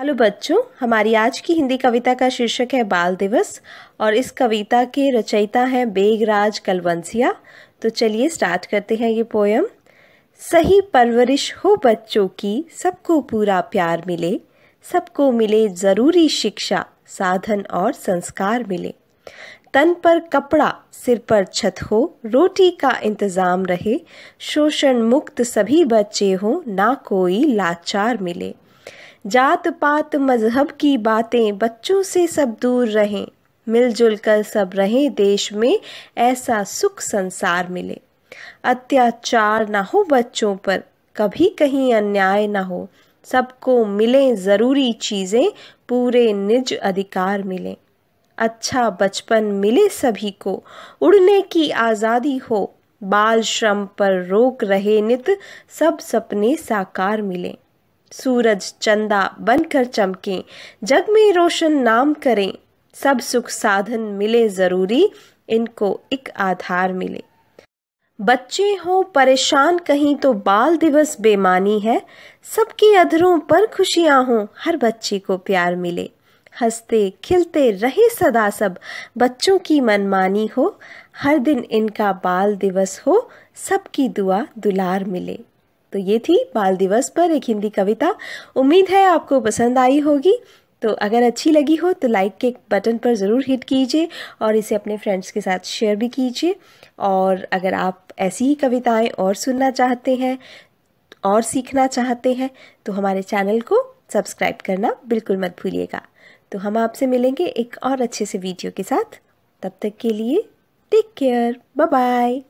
hello बच्चों हमारी आज की हिंदी कविता का शीर्षक है बाल दिवस और इस कविता के रचयिता हैं बेगराज कलवंसिया तो चलिए स्टार्ट करते हैं ये पोयम सही परवरिश हो बच्चों की सबको पूरा प्यार मिले सबको मिले ज़रूरी शिक्षा साधन और संस्कार मिले तन पर कपड़ा सिर पर छत हो रोटी का इंतज़ाम रहे शोषण मुक्त सभी बच्चे हों ना कोई लाचार मिले जात पात मज़हब की बातें बच्चों से सब दूर रहें मिलजुल कर सब रहें देश में ऐसा सुख संसार मिले अत्याचार ना हो बच्चों पर कभी कहीं अन्याय ना हो सबको मिलें ज़रूरी चीज़ें पूरे निज अधिकार मिले अच्छा बचपन मिले सभी को उड़ने की आज़ादी हो बाल श्रम पर रोक रहे नित सब सपने साकार मिले सूरज चंदा बनकर चमके जग में रोशन नाम करें सब सुख साधन मिले ज़रूरी इनको एक आधार मिले बच्चे हों परेशान कहीं तो बाल दिवस बेमानी है सबके अधरों पर खुशियां हों हर बच्चे को प्यार मिले हंसते खिलते रहे सदा सब बच्चों की मनमानी हो हर दिन इनका बाल दिवस हो सबकी दुआ दुलार मिले तो ये थी बाल दिवस पर एक हिंदी कविता उम्मीद है आपको पसंद आई होगी तो अगर अच्छी लगी हो तो लाइक के बटन पर ज़रूर हिट कीजिए और इसे अपने फ्रेंड्स के साथ शेयर भी कीजिए और अगर आप ऐसी ही कविताएं और सुनना चाहते हैं और सीखना चाहते हैं तो हमारे चैनल को सब्सक्राइब करना बिल्कुल मत भूलिएगा तो हम आपसे मिलेंगे एक और अच्छे से वीडियो के साथ तब तक के लिए टेक केयर बाय बाय